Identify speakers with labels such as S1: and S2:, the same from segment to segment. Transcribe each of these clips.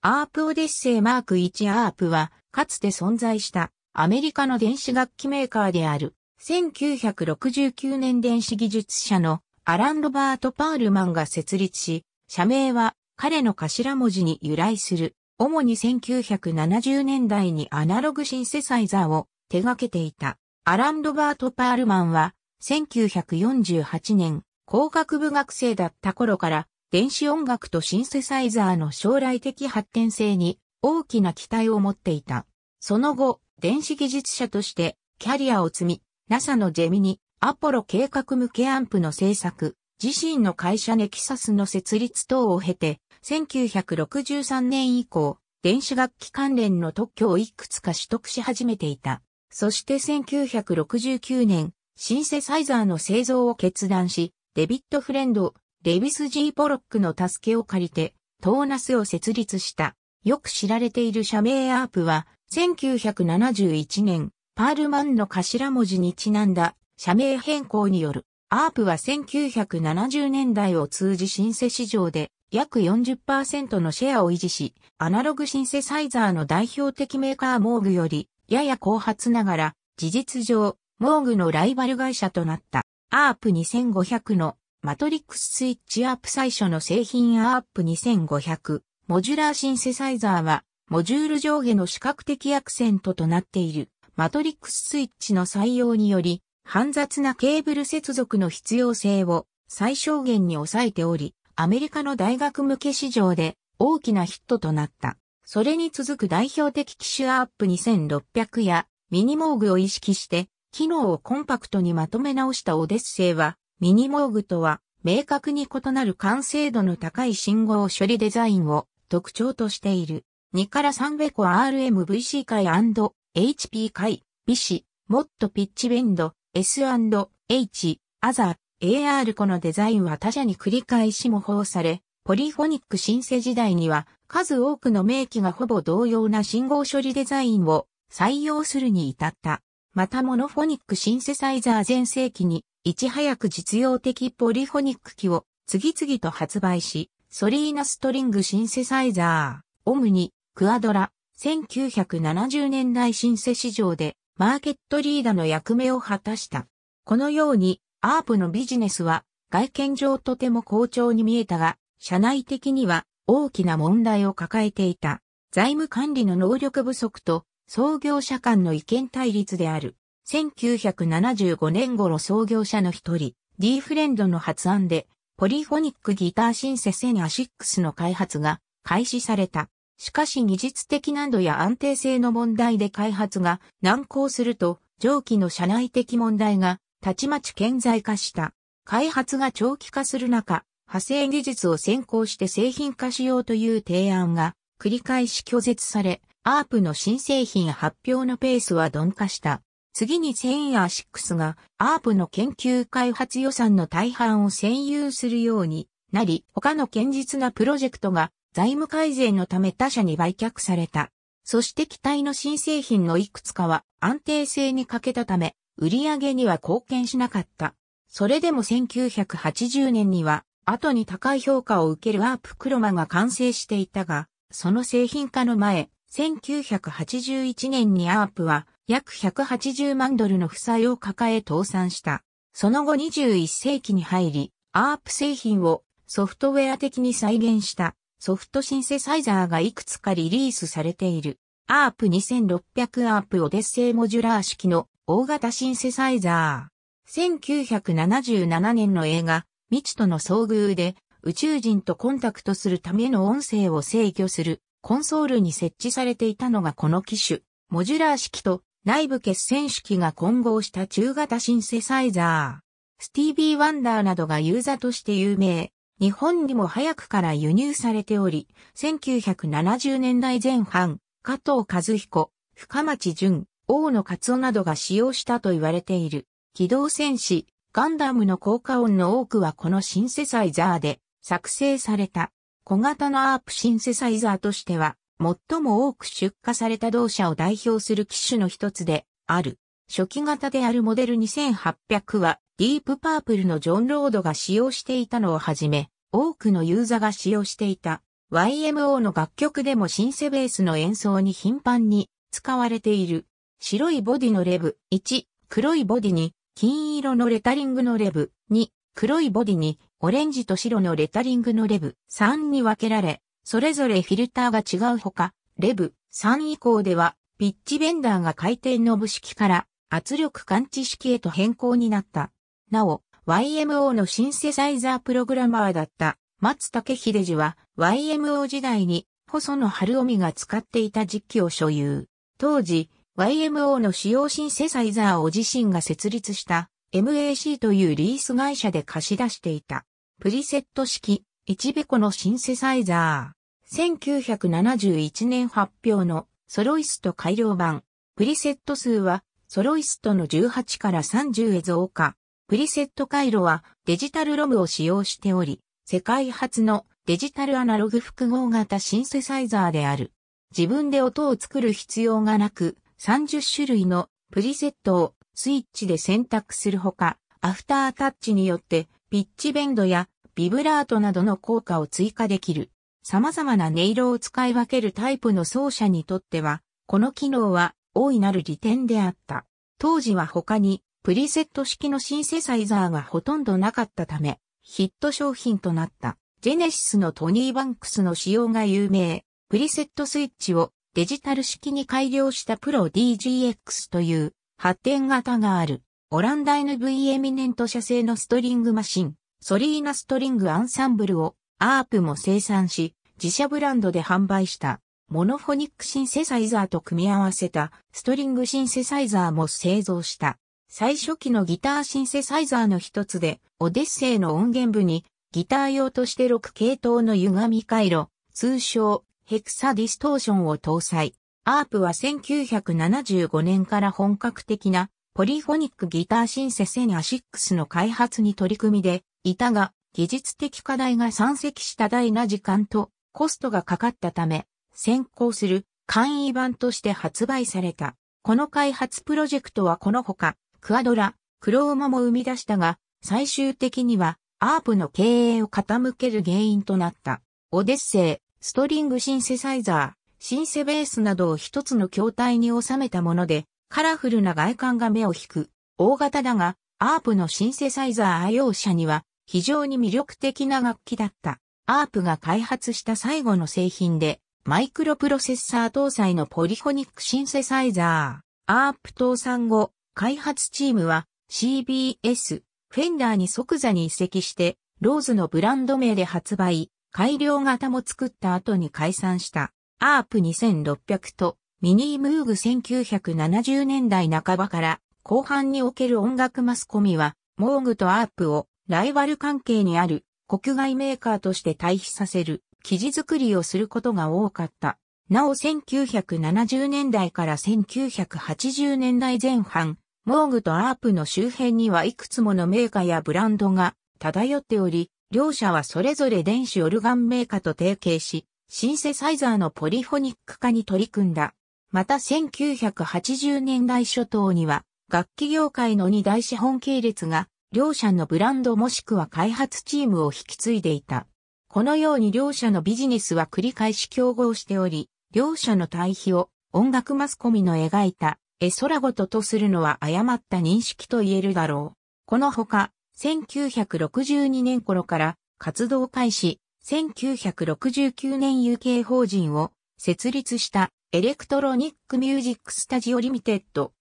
S1: アープオデッセイマーク1アープは、かつて存在したアメリカの電子楽器メーカーである、1969年電子技術者のアラン・ロバート・パールマンが設立し、社名は彼の頭文字に由来する、主に1970年代にアナログシンセサイザーを手掛けていた。アラン・ロバート・パールマンは、1948年、工学部学生だった頃から電子音楽とシンセサイザーの将来的発展性に大きな期待を持っていた。その後、電子技術者としてキャリアを積み、NASA のジェミニ、アポロ計画向けアンプの制作、自身の会社ネキサスの設立等を経て、1963年以降、電子楽器関連の特許をいくつか取得し始めていた。そして1969年、シンセサイザーの製造を決断し、デビット・フレンド、レビス・ G・ ポロックの助けを借りて、トーナスを設立した。よく知られている社名アープは、1971年、パールマンの頭文字にちなんだ社名変更による。アープは1970年代を通じシンセ市場で約40%のシェアを維持し、アナログシンセサイザーの代表的メーカーモーグより、やや後発ながら、事実上、モーグのライバル会社となった。アープ2500のマトリックススイッチアップ最初の製品アップ2500、モジュラーシンセサイザーは、モジュール上下の視覚的アクセントとなっている、マトリックススイッチの採用により、煩雑なケーブル接続の必要性を最小限に抑えており、アメリカの大学向け市場で大きなヒットとなった。それに続く代表的機種アップ2600やミニモーグを意識して、機能をコンパクトにまとめ直したオデッセイは、ミニモーグとは、明確に異なる完成度の高い信号処理デザインを特徴としている。2から3ベコ RMVC 回 &HP 回、ビシ、モットピッチベンド、S&H、アザー、AR このデザインは他社に繰り返し模倣され、ポリフォニック申請時代には数多くの名機がほぼ同様な信号処理デザインを採用するに至った。またモノフォニックシンセサイザー全盛期にいち早く実用的ポリフォニック機を次々と発売し、ソリーナストリングシンセサイザー、オムニ、クアドラ、1970年代シンセ市場でマーケットリーダーの役目を果たした。このように、アープのビジネスは外見上とても好調に見えたが、社内的には大きな問題を抱えていた。財務管理の能力不足と創業者間の意見対立である。1975年頃創業者の一人、D フレンドの発案で、ポリフォニックギターシンセセニアシックスの開発が開始された。しかし技術的難度や安定性の問題で開発が難航すると、上記の社内的問題がたちまち顕在化した。開発が長期化する中、派生技術を先行して製品化しようという提案が繰り返し拒絶され、アープの新製品発表のペースは鈍化した。次にセインアー6がアープの研究開発予算の大半を占有するようになり、他の堅実なプロジェクトが財務改善のため他社に売却された。そして機体の新製品のいくつかは安定性に欠けたため、売り上げには貢献しなかった。それでも1980年には、後に高い評価を受けるアープクロマが完成していたが、その製品化の前、1981年にアープは約180万ドルの負債を抱え倒産した。その後21世紀に入り、アープ製品をソフトウェア的に再現したソフトシンセサイザーがいくつかリリースされている。アープ2600アープオデッセイモジュラー式の大型シンセサイザー。1977年の映画、未知との遭遇で宇宙人とコンタクトするための音声を制御するコンソールに設置されていたのがこの機種。モジュラー式と内部決戦式が混合した中型シンセサイザー、スティービー・ワンダーなどがユーザーとして有名、日本にも早くから輸入されており、1970年代前半、加藤和彦、深町淳、大野勝夫などが使用したと言われている。機動戦士、ガンダムの効果音の多くはこのシンセサイザーで作成された。小型のアープシンセサイザーとしては最も多く出荷された同社を代表する機種の一つである。初期型であるモデル2800はディープパープルのジョン・ロードが使用していたのをはじめ、多くのユーザーが使用していた YMO の楽曲でもシンセベースの演奏に頻繁に使われている。白いボディのレブ1、黒いボディに金色のレタリングのレブ2、黒いボディにオレンジと白のレタリングのレブ3に分けられ、それぞれフィルターが違うほか、レブ3以降では、ピッチベンダーが回転の部式から圧力感知式へと変更になった。なお、YMO のシンセサイザープログラマーだった松竹秀治は YMO 時代に細野晴臣が使っていた実機を所有。当時、YMO の使用シンセサイザーを自身が設立した MAC というリース会社で貸し出していた。プリセット式、一ベコのシンセサイザー。1971年発表のソロイスト改良版。プリセット数はソロイストの18から30へ増加。プリセット回路はデジタルロムを使用しており、世界初のデジタルアナログ複合型シンセサイザーである。自分で音を作る必要がなく、30種類のプリセットをスイッチで選択するほか、アフタータッチによってピッチベンドやビブラートなどの効果を追加できる。様々な音色を使い分けるタイプの奏者にとっては、この機能は大いなる利点であった。当時は他にプリセット式のシンセサイザーがほとんどなかったため、ヒット商品となったジェネシスのトニー・バンクスの使用が有名。プリセットスイッチをデジタル式に改良したプロ DGX という発展型がある。オランダ NV エミネント社製のストリングマシン、ソリーナストリングアンサンブルをアープも生産し、自社ブランドで販売したモノフォニックシンセサイザーと組み合わせたストリングシンセサイザーも製造した。最初期のギターシンセサイザーの一つで、オデッセイの音源部にギター用として6系統の歪み回路、通称ヘクサディストーションを搭載。アープは1975年から本格的なポリフォニックギターシンセセニア6の開発に取り組みでいたが、技術的課題が山積した大な時間とコストがかかったため、先行する簡易版として発売された。この開発プロジェクトはこのほか、クアドラ、クローマも生み出したが、最終的には、アープの経営を傾ける原因となった。オデッセイ、ストリングシンセサイザー、シンセベースなどを一つの筐体に収めたもので、カラフルな外観が目を引く。大型だが、アープのシンセサイザー愛用者には非常に魅力的な楽器だった。アープが開発した最後の製品で、マイクロプロセッサー搭載のポリフォニックシンセサイザー、アープ搭載後、開発チームは CBS、フェンダーに即座に移籍して、ローズのブランド名で発売、改良型も作った後に解散した、アープ2600とミニームーグ1970年代半ばから後半における音楽マスコミは、モーグとアープをライバル関係にある国外メーカーとして対比させる生地作りをすることが多かった。なお1970年代から1980年代前半、モーグとアープの周辺にはいくつものメーカーやブランドが漂っており、両社はそれぞれ電子オルガンメーカーと提携し、シンセサイザーのポリフォニック化に取り組んだ。また1980年代初頭には、楽器業界の二大資本系列が両社のブランドもしくは開発チームを引き継いでいた。このように両社のビジネスは繰り返し競合しており、両社の対比を音楽マスコミの描いた絵空ごととするのは誤った認識と言えるだろう。このほか、1962年頃から活動開始、1969年 UK 法人を設立したエレクトロニックミュージックスタジオリミテッド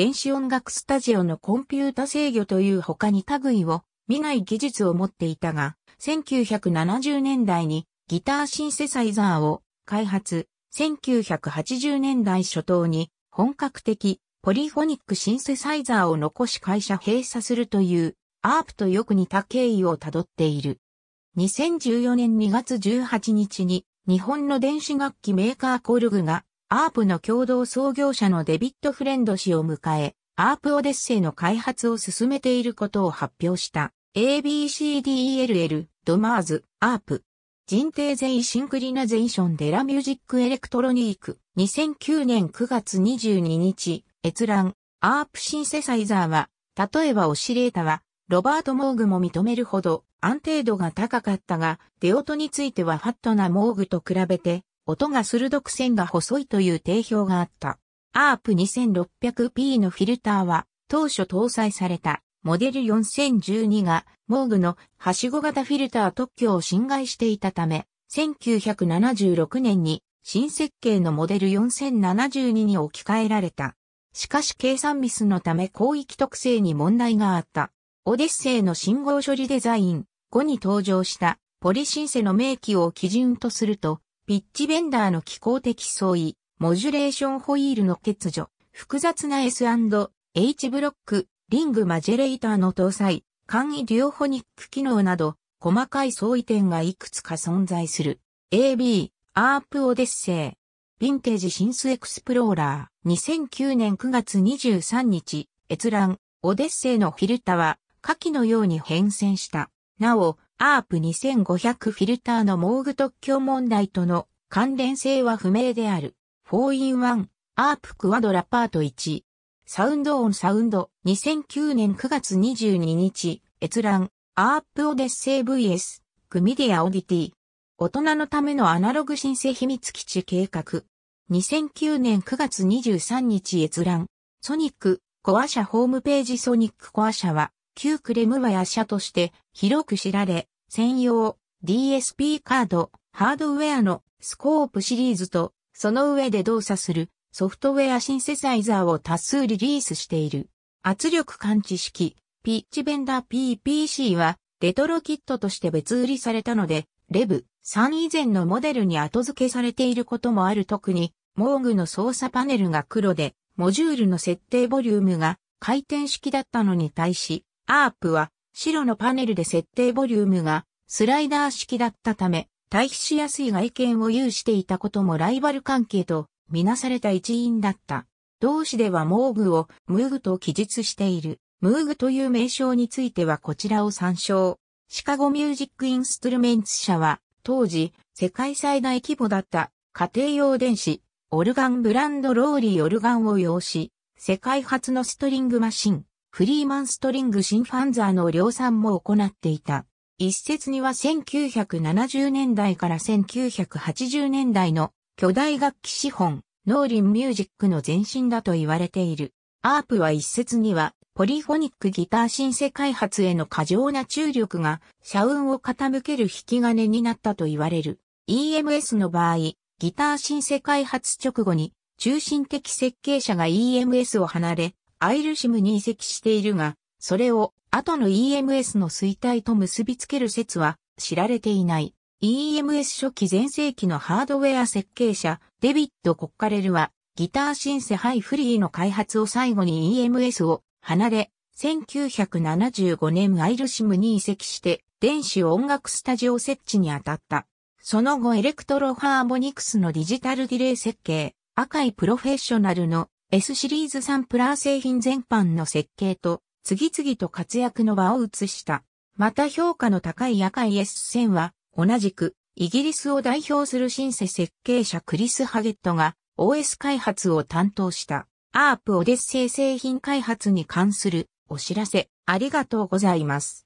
S1: 電子音楽スタジオのコンピュータ制御という他に類を見ない技術を持っていたが、1970年代にギターシンセサイザーを開発、1980年代初頭に本格的ポリフォニックシンセサイザーを残し会社閉鎖するというアープとよく似た経緯をたどっている。2014年2月18日に日本の電子楽器メーカーコルグがアープの共同創業者のデビッド・フレンド氏を迎え、アープオデッセイの開発を進めていることを発表した ABCDELL ドマーズアープ人定ゼイシンクリナゼーションデラミュージックエレクトロニーク2009年9月22日閲覧アープシンセサイザーは例えばオシレータはロバート・モーグも認めるほど安定度が高かったがデオトについてはファットなモーグと比べて音が鋭く線が細いという定評があった。ARP2600P のフィルターは当初搭載されたモデル4012がモーグのはしご型フィルター特許を侵害していたため、1976年に新設計のモデル4072に置き換えられた。しかし計算ミスのため広域特性に問題があった。オデッセイの信号処理デザイン5に登場したポリシンセの名機を基準とするとピッチベンダーの機構的相違、モジュレーションホイールの欠如、複雑な S&H ブロック、リングマジェレーターの搭載、簡易デュオホニック機能など、細かい相違点がいくつか存在する。AB、アープオデッセイ。ヴィンテージシンスエクスプローラー。2009年9月23日、閲覧。オデッセイのフィルタは、下記のように変遷した。なお、アープ2500フィルターのモーグ特許問題との関連性は不明である。4-in-1 アープクワドラパート1。サウンドオンサウンド2009年9月22日閲覧アープオデッセイ VS グミディアオディティ。大人のためのアナログ申請秘密基地計画。2009年9月23日閲覧。ソニックコア社ホームページソニックコア社は旧クレムワや社として広く知られ、専用 DSP カード、ハードウェアのスコープシリーズと、その上で動作するソフトウェアシンセサイザーを多数リリースしている。圧力感知式、ピッチベンダー PPC は、レトロキットとして別売りされたので、レブ3以前のモデルに後付けされていることもある特に、モーグの操作パネルが黒で、モジュールの設定ボリュームが回転式だったのに対し、アープは白のパネルで設定ボリュームがスライダー式だったため、対比しやすい外見を有していたこともライバル関係とみなされた一因だった。同志ではモーグをムーグと記述している。ムーグという名称についてはこちらを参照。シカゴミュージックインストゥルメンツ社は当時世界最大規模だった家庭用電子オルガンブランドローリーオルガンを要し世界初のストリングマシンフリーマンストリングシンファンザーの量産も行っていた。一説には1970年代から1980年代の巨大楽器資本、ノーリンミュージックの前身だと言われている。アープは一説にはポリフォニックギター新世開発への過剰な注力が社運を傾ける引き金になったと言われる。EMS の場合、ギター新世開発直後に中心的設計者が EMS を離れ、アイルシムに移籍しているが、それを後の EMS の衰退と結びつける説は知られていない。EMS 初期前世紀のハードウェア設計者、デビッド・コッカレルは、ギターシンセハイフリーの開発を最後に EMS を離れ、1975年アイルシムに移籍して、電子音楽スタジオ設置に当たった。その後エレクトロハーモニクスのディジタルディレイ設計、赤いプロフェッショナルの S シリーズサンプラー製品全般の設計と次々と活躍の場を移した。また評価の高い夜い S1000 は同じくイギリスを代表するシンセ設計者クリス・ハゲットが OS 開発を担当したアープオデッセイ製品開発に関するお知らせありがとうございます。